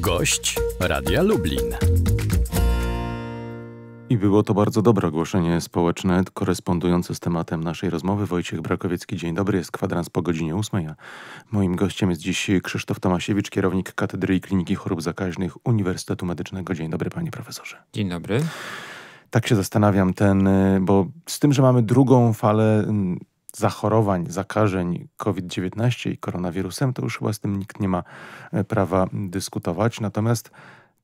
Gość Radia Lublin. I było to bardzo dobre ogłoszenie społeczne, korespondujące z tematem naszej rozmowy. Wojciech Brakowiecki, dzień dobry, jest kwadrans po godzinie ósmej. Moim gościem jest dziś Krzysztof Tomasiewicz, kierownik Katedry i Kliniki Chorób Zakaźnych Uniwersytetu Medycznego. Dzień dobry, panie profesorze. Dzień dobry. Tak się zastanawiam, ten, y, bo z tym, że mamy drugą falę zachorowań, zakażeń COVID-19 i koronawirusem, to już chyba z tym nikt nie ma e, prawa dyskutować. Natomiast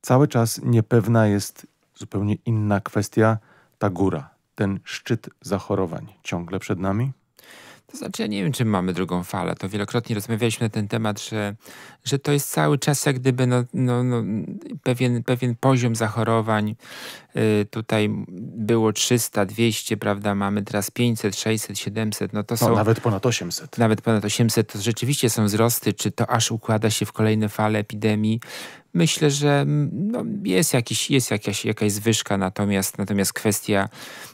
cały czas niepewna jest zupełnie inna kwestia, ta góra, ten szczyt zachorowań ciągle przed nami? To znaczy, ja nie wiem, czy mamy drugą falę. To wielokrotnie rozmawialiśmy na ten temat, że, że to jest cały czas jak gdyby no, no, no pewien, pewien poziom zachorowań. Yy, tutaj było 300, 200, prawda? Mamy teraz 500, 600, 700. No to no, są. Nawet ponad 800. Nawet ponad 800 to rzeczywiście są wzrosty. Czy to aż układa się w kolejne fale epidemii? Myślę, że mm, no, jest, jakiś, jest jakaś, jakaś zwyżka, natomiast, natomiast kwestia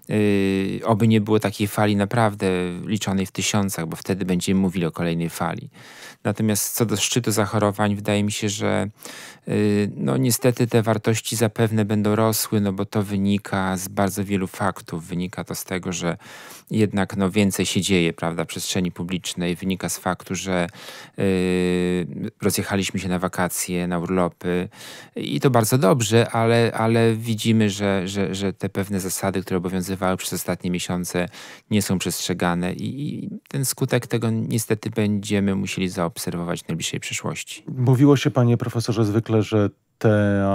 Yy, oby nie było takiej fali naprawdę liczonej w tysiącach, bo wtedy będziemy mówili o kolejnej fali. Natomiast co do szczytu zachorowań, wydaje mi się, że yy, no niestety te wartości zapewne będą rosły, no bo to wynika z bardzo wielu faktów. Wynika to z tego, że jednak no, więcej się dzieje prawda, w przestrzeni publicznej. Wynika z faktu, że yy, rozjechaliśmy się na wakacje, na urlopy i to bardzo dobrze, ale, ale widzimy, że, że, że te pewne zasady, które obowiązywały przez ostatnie miesiące, nie są przestrzegane i, i ten skutek tego niestety będziemy musieli zaobserwować w najbliższej przyszłości. Mówiło się, panie profesorze, zwykle, że te,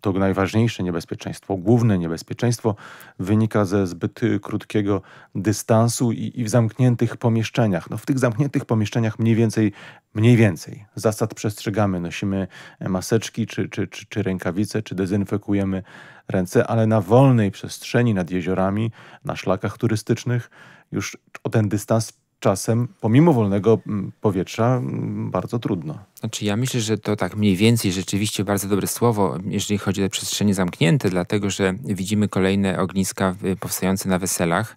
to najważniejsze niebezpieczeństwo, główne niebezpieczeństwo wynika ze zbyt krótkiego dystansu i, i, w zamkniętych pomieszczeniach. No, w tych zamkniętych pomieszczeniach mniej więcej, mniej więcej zasad przestrzegamy. Nosimy maseczki, czy, czy, czy, czy rękawice, czy dezynfekujemy ręce, ale na wolnej przestrzeni, nad jeziorami, na szlakach turystycznych już o ten dystans czasem pomimo wolnego mm, powietrza mm, bardzo trudno. Znaczy ja myślę, że to tak mniej więcej rzeczywiście bardzo dobre słowo, jeżeli chodzi o przestrzenie zamknięte, dlatego że widzimy kolejne ogniska y, powstające na weselach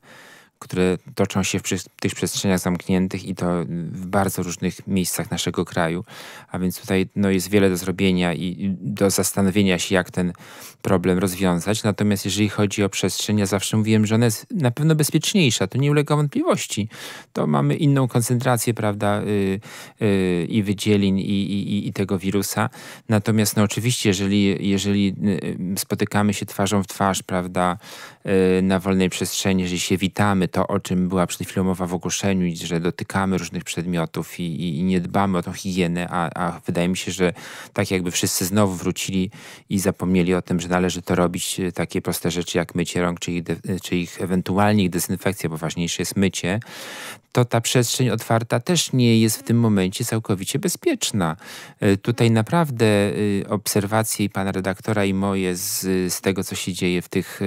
które toczą się w tych przestrzeniach zamkniętych i to w bardzo różnych miejscach naszego kraju. A więc tutaj no, jest wiele do zrobienia i do zastanowienia się, jak ten problem rozwiązać. Natomiast jeżeli chodzi o przestrzeń, ja zawsze mówiłem, że ona jest na pewno bezpieczniejsza, to nie ulega wątpliwości. To mamy inną koncentrację, prawda, yy, yy, i wydzielin, i, i, i tego wirusa. Natomiast no, oczywiście, jeżeli, jeżeli y, y, spotykamy się twarzą w twarz, prawda, yy, na wolnej przestrzeni, jeżeli się witamy, to, o czym była przed chwilą mowa w ogłoszeniu, że dotykamy różnych przedmiotów i, i, i nie dbamy o tą higienę, a, a, wydaje mi się, że tak jakby wszyscy znowu wrócili i zapomnieli o tym, że należy to robić, e, takie proste rzeczy jak mycie rąk, czy ich, e, czy ich ewentualnie ich dezynfekcja, bo ważniejsze jest mycie, to ta przestrzeń otwarta też nie jest w tym momencie całkowicie bezpieczna. E, tutaj naprawdę obserwacje pana redaktora i moje z, z tego, co się dzieje w tych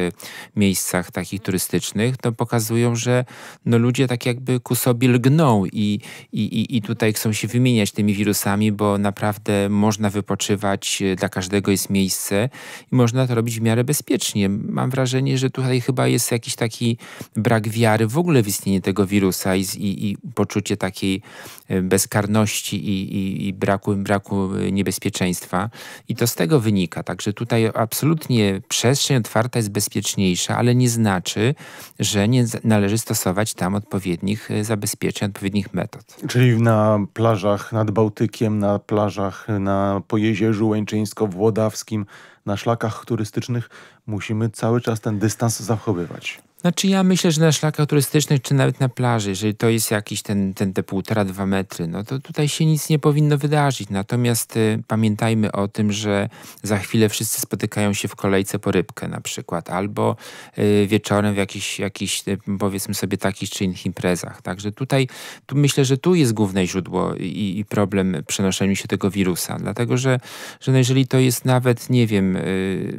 miejscach takich turystycznych, to no, pokazują, że no ludzie tak jakby ku sobie lgną i, i, i tutaj chcą się wymieniać tymi wirusami, bo naprawdę można wypoczywać, e, dla każdego jest miejsce i można to robić w miarę bezpiecznie. Mam wrażenie, że tutaj chyba jest jakiś taki brak wiary w ogóle w istnienie tego wirusa i, i, i poczucie takiej e, bezkarności i, i, i braku, braku e, niebezpieczeństwa. I to z tego wynika. Także tutaj absolutnie przestrzeń otwarta jest bezpieczniejsza, ale nie znaczy, że nie należy należy stosować tam odpowiednich y, zabezpieczeń, odpowiednich metod. Czyli na plażach nad Bałtykiem, na plażach na Pojezierzu Łęczyńsko-Włodawskim na szlakach turystycznych musimy cały czas ten dystans zachowywać. Znaczy ja myślę, że na szlakach turystycznych, czy nawet na plaży, jeżeli to jest jakiś ten, ten te półtora, dwa metry, no to tutaj się nic nie powinno wydarzyć. Natomiast y, pamiętajmy o tym, że za chwilę wszyscy spotykają się w kolejce po rybkę na przykład, albo y, wieczorem w jakichś, jakich, y, powiedzmy sobie, takich czy innych imprezach. Także tutaj, tu myślę, że tu jest główne źródło i, i problem przenoszenia się tego wirusa, dlatego że, że no jeżeli to jest nawet, nie wiem, wiem, y,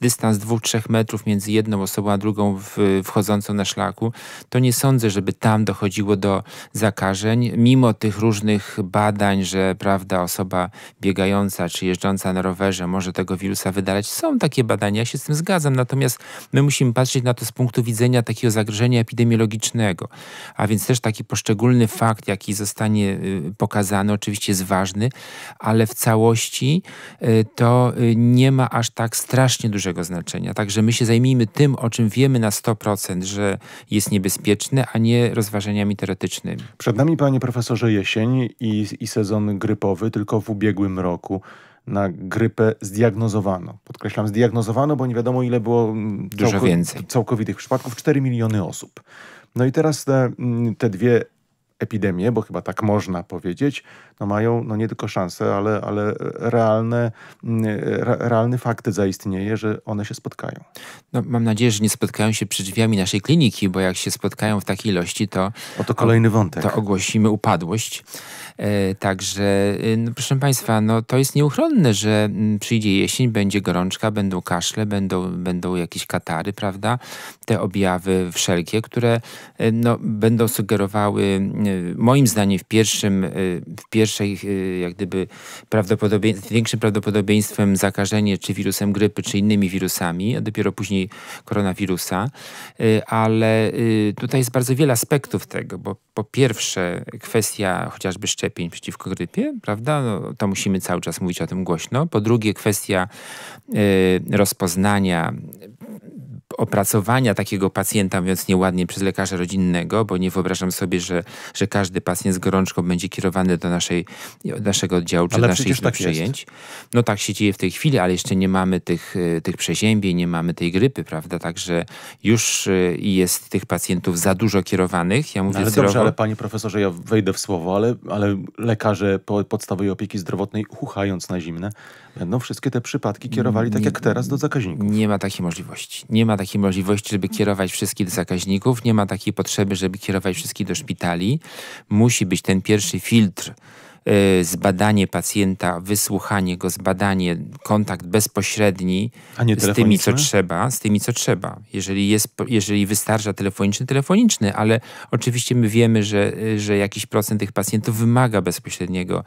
dystans dwóch, trzech metrów między jedną osobą a drugą wchodzącą na szlaku, to nie sądzę, żeby tam dochodziło do zakażeń, mimo tych różnych badań, że prawda, osoba biegająca czy jeżdżąca na rowerze może tego wirusa wydalać. Są takie badania, ja się z tym zgadzam, natomiast my musimy patrzeć na to z punktu widzenia takiego zagrożenia epidemiologicznego, a więc też taki poszczególny fakt, jaki zostanie y, pokazany, oczywiście jest ważny, ale w całości y, to nie nie ma aż tak strasznie dużego znaczenia. Także my się zajmijmy tym, o czym wiemy na 100%, że jest niebezpieczne, a nie rozważeniami teoretycznymi. Przed nami, panie profesorze, jesień i, i sezon grypowy, tylko w ubiegłym roku na grypę zdiagnozowano. Podkreślam, zdiagnozowano, bo nie wiadomo ile było mm, Dużo całkow więcej. całkowitych przypadków 4 miliony osób. No i teraz te, mm, te dwie epidemię, bo chyba tak można powiedzieć, no mają no nie tylko szanse, ale, ale realne, mm, realny fakt zaistnieje, że one się spotkają. No, mam nadzieję, że nie spotkają się przy drzwiami naszej kliniki, bo jak się spotkają w takiej ilości, to... Oto kolejny wątek. To ogłosimy upadłość. E, także, y, no, proszę Państwa, no, to jest nieuchronne, że mm, przyjdzie jesień, będzie gorączka, będą kaszle, będą, będą jakieś katary, prawda? Te objawy wszelkie, które y, no, będą sugerowały, y, moim zdaniem, w pierwszym, w pierwszej, jak gdyby, prawdopodobieństwem, większym prawdopodobieństwem zakażenie czy wirusem grypy, czy innymi wirusami, a dopiero później koronawirusa. Ale tutaj jest bardzo wiele aspektów tego, bo po pierwsze kwestia chociażby szczepień, szczepień przeciwko grypie, prawda? No, to musimy cały czas mówić o tym głośno. Po drugie, kwestia y, rozpoznania opracowania takiego pacjenta, mówiąc nieładnie, przez lekarza rodzinnego, bo nie wyobrażam sobie, że, że każdy pacjent z gorączką będzie kierowany do naszej, naszego oddziału czy ale naszej tak przyjęć. Jest. No tak się dzieje w tej chwili, ale jeszcze nie mamy tych, y, tych przeziębień, nie mamy tej grypy, prawda? Także już y, jest tych pacjentów za dużo kierowanych. Ja no mówię no ale celowo... dobrze, ale panie profesorze, ja wejdę w słowo, ale, ale lekarze po podstawowej opieki zdrowotnej, huchając na zimne, będą wszystkie te przypadki kierowali tak jak teraz do zakaźników. Nie ma takiej możliwości. Nie ma takiej możliwości, żeby kierować wszystkich do zakaźników, nie ma takiej potrzeby, żeby kierować wszystkich do szpitali. Musi być ten pierwszy filtr Y, zbadanie pacjenta, wysłuchanie go, zbadanie, kontakt bezpośredni z tymi, co trzeba, z tymi, co trzeba. Jeżeli, jest, jeżeli wystarcza telefoniczny, telefoniczny, ale oczywiście my wiemy, że, y, że jakiś procent tych pacjentów wymaga bezpośredniego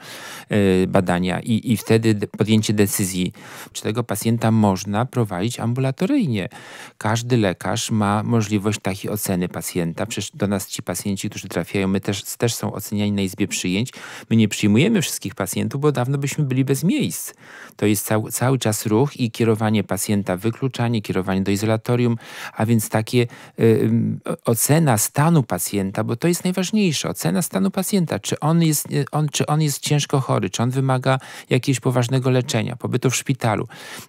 y, badania i, i wtedy podjęcie decyzji, czy tego pacjenta można prowadzić ambulatoryjnie. Każdy lekarz ma możliwość takiej oceny pacjenta. Przecież do nas ci pacjenci, którzy trafiają, my też, też są oceniani na izbie przyjęć. My nie przyjmujemy przyjmujemy wszystkich pacjentów, bo dawno byśmy byli bez miejsc. To jest cał, cały czas ruch i kierowanie pacjenta, wykluczanie, kierowanie do izolatorium, a więc takie y, ocena stanu pacjenta, bo to jest najważniejsze, ocena stanu pacjenta, czy on jest, y, on, czy on jest ciężko chory, czy on wymaga jakiegoś poważnego leczenia, pobytu w szpitalu.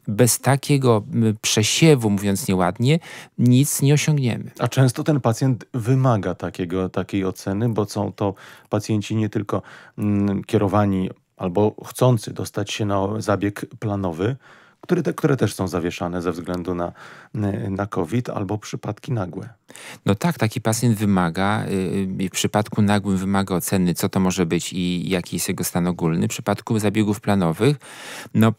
Bez takiego przesiewu, mówiąc nieładnie, nic nie osiągniemy. A często ten pacjent wymaga takiego, takiej oceny, bo są to pacjenci nie tylko mm, kierowani albo chcący dostać się na zabieg planowy, które, te, które też są zawieszane ze względu na, y, na COVID albo przypadki nagłe. No tak, taki pacjent wymaga, y, y, w przypadku nagłym wymaga oceny, co to może być i jaki jest jego stan ogólny. W przypadku zabiegów planowych, no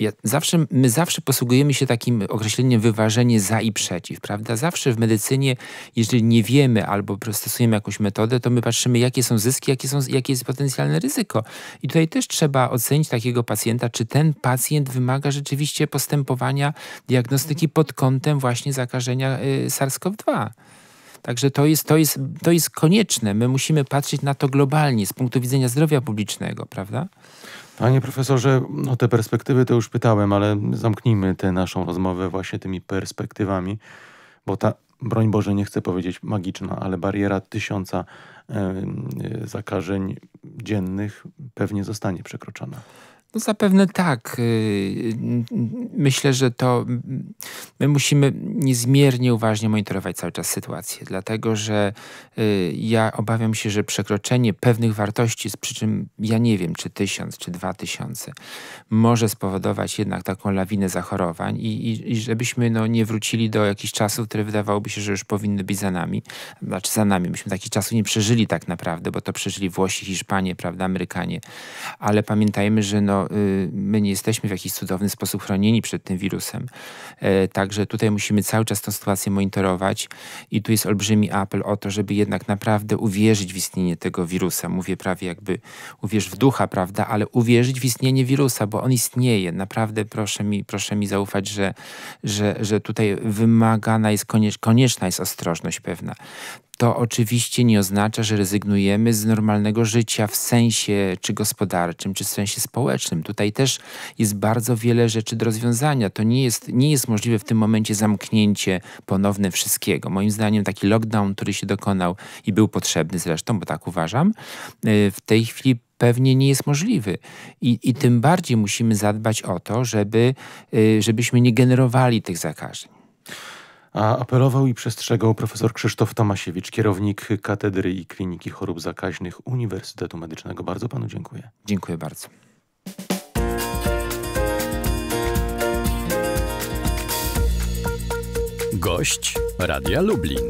ja zawsze, my zawsze posługujemy się takim określeniem wyważenie za i przeciw, prawda? Zawsze w medycynie, jeżeli nie wiemy albo stosujemy jakąś metodę, to my patrzymy, jakie są zyski, jakie, są, jakie jest potencjalne ryzyko. I tutaj też trzeba ocenić takiego pacjenta, czy ten pacjent wymaga rzeczywiście postępowania diagnostyki mhm. pod kątem właśnie zakażenia y, SARS-CoV-2. Także to jest, to, jest, to jest konieczne. My musimy patrzeć na to globalnie, z punktu widzenia zdrowia publicznego, prawda? Panie profesorze, o no te perspektywy to już pytałem, ale zamknijmy tę naszą rozmowę właśnie tymi perspektywami, bo ta, broń Boże, nie chcę powiedzieć magiczna, ale bariera tysiąca e, zakażeń dziennych pewnie zostanie przekroczona. No zapewne tak. Y, y, myślę, że to my musimy niezmiernie uważnie monitorować cały czas sytuację, dlatego że y, ja obawiam się, że przekroczenie pewnych wartości, przy czym ja nie wiem, czy tysiąc, czy dwa tysiące, może spowodować jednak taką lawinę zachorowań i, i, i żebyśmy no, nie wrócili do jakichś czasów, które wydawałoby się, że już powinny być za nami. Znaczy za nami. Myśmy takich czasów nie przeżyli tak naprawdę, bo to przeżyli Włosi, Hiszpanie, prawda, Amerykanie. Ale pamiętajmy, że no, Y, my nie jesteśmy w jakiś cudowny sposób chronieni przed tym wirusem. E, także tutaj musimy cały czas tę sytuację monitorować i tu jest olbrzymi apel o to, żeby jednak naprawdę uwierzyć w istnienie tego wirusa. Mówię prawie jakby uwierz w ducha, prawda, ale uwierzyć w istnienie wirusa, bo on istnieje. Naprawdę proszę mi, proszę mi zaufać, że, że, że tutaj wymagana jest, konieczna jest ostrożność pewna to oczywiście nie oznacza, że rezygnujemy z normalnego życia w sensie czy gospodarczym, czy w sensie społecznym. Tutaj też jest bardzo wiele rzeczy do rozwiązania. To nie jest, nie jest możliwe w tym momencie zamknięcie ponowne wszystkiego. Moim zdaniem taki lockdown, który się dokonał i był potrzebny zresztą, bo tak uważam, e, w tej chwili pewnie nie jest możliwy. I, I tym bardziej musimy zadbać o to, żeby, e, żebyśmy nie generowali tych zakażeń. A apelował i przestrzegał profesor Krzysztof Tomasiewicz, kierownik Katedry i Kliniki Chorób Zakaźnych Uniwersytetu Medycznego. Bardzo panu dziękuję. Dziękuję bardzo. Gość Radia Lublin.